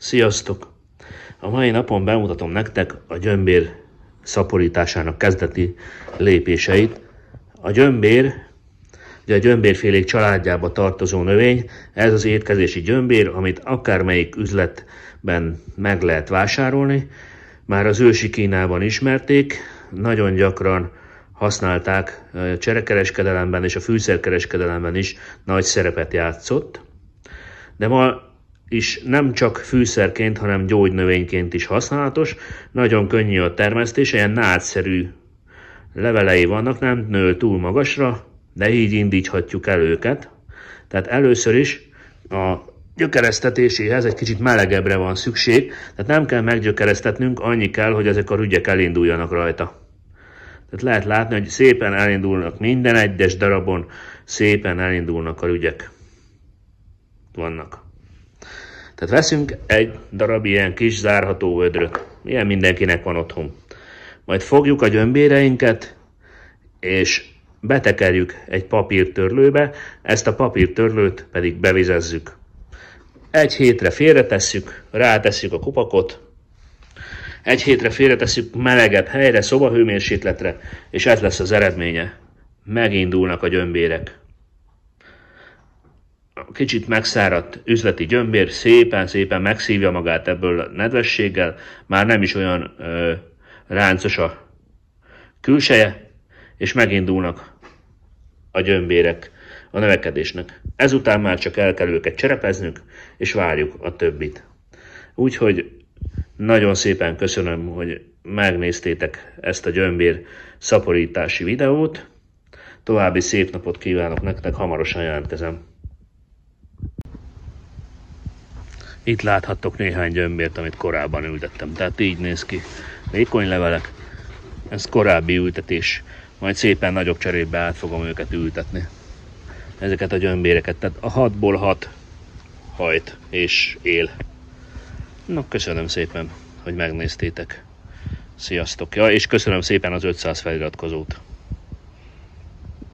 Sziasztok! A mai napon bemutatom nektek a gyömbér szaporításának kezdeti lépéseit. A gyömbér, ugye a gyömbérfélék családjába tartozó növény, ez az étkezési gyömbér, amit akármelyik üzletben meg lehet vásárolni. Már az ősi Kínában ismerték, nagyon gyakran használták cserekereskedelemben és a fűszerkereskedelemben is nagy szerepet játszott. De ma is nem csak fűszerként, hanem gyógynövényként is használatos, nagyon könnyű a termesztés, ilyen nádszerű levelei vannak, nem nő túl magasra, de így indíthatjuk el őket. Tehát először is a gyökeresztetéséhez egy kicsit melegebbre van szükség, tehát nem kell meggyökeresztetnünk, annyi kell, hogy ezek a rügyek elinduljanak rajta. Tehát lehet látni, hogy szépen elindulnak minden egyes darabon, szépen elindulnak a rügyek. Vannak. Tehát veszünk egy darab ilyen kis zárható vödröt. ilyen mindenkinek van otthon. Majd fogjuk a gyömbéreinket, és betekerjük egy papírtörlőbe, ezt a papírtörlőt pedig bevizezzük. Egy hétre félretesszük, rátesszük a kupakot, egy hétre félretesszük melegebb helyre, szobahőmérsékletre, és ez lesz az eredménye. Megindulnak a gyömbérek kicsit megszáradt üzleti gyömbér szépen-szépen megszívja magát ebből a nedvességgel, már nem is olyan ö, ráncos a külseje, és megindulnak a gyömbérek a növekedésnek. Ezután már csak el kell őket cserepeznünk, és várjuk a többit. Úgyhogy nagyon szépen köszönöm, hogy megnéztétek ezt a gyömbér szaporítási videót. További szép napot kívánok nektek, hamarosan jelentkezem. Itt láthattok néhány gyömbért, amit korábban ültettem. Tehát így néz ki. Vékony levelek. Ez korábbi ültetés. Majd szépen nagyobb cserébe át fogom őket ültetni. Ezeket a gyömbéreket. Tehát a hatból hat hajt és él. Na, köszönöm szépen, hogy megnéztétek. Sziasztok! Ja, és köszönöm szépen az 500 feliratkozót.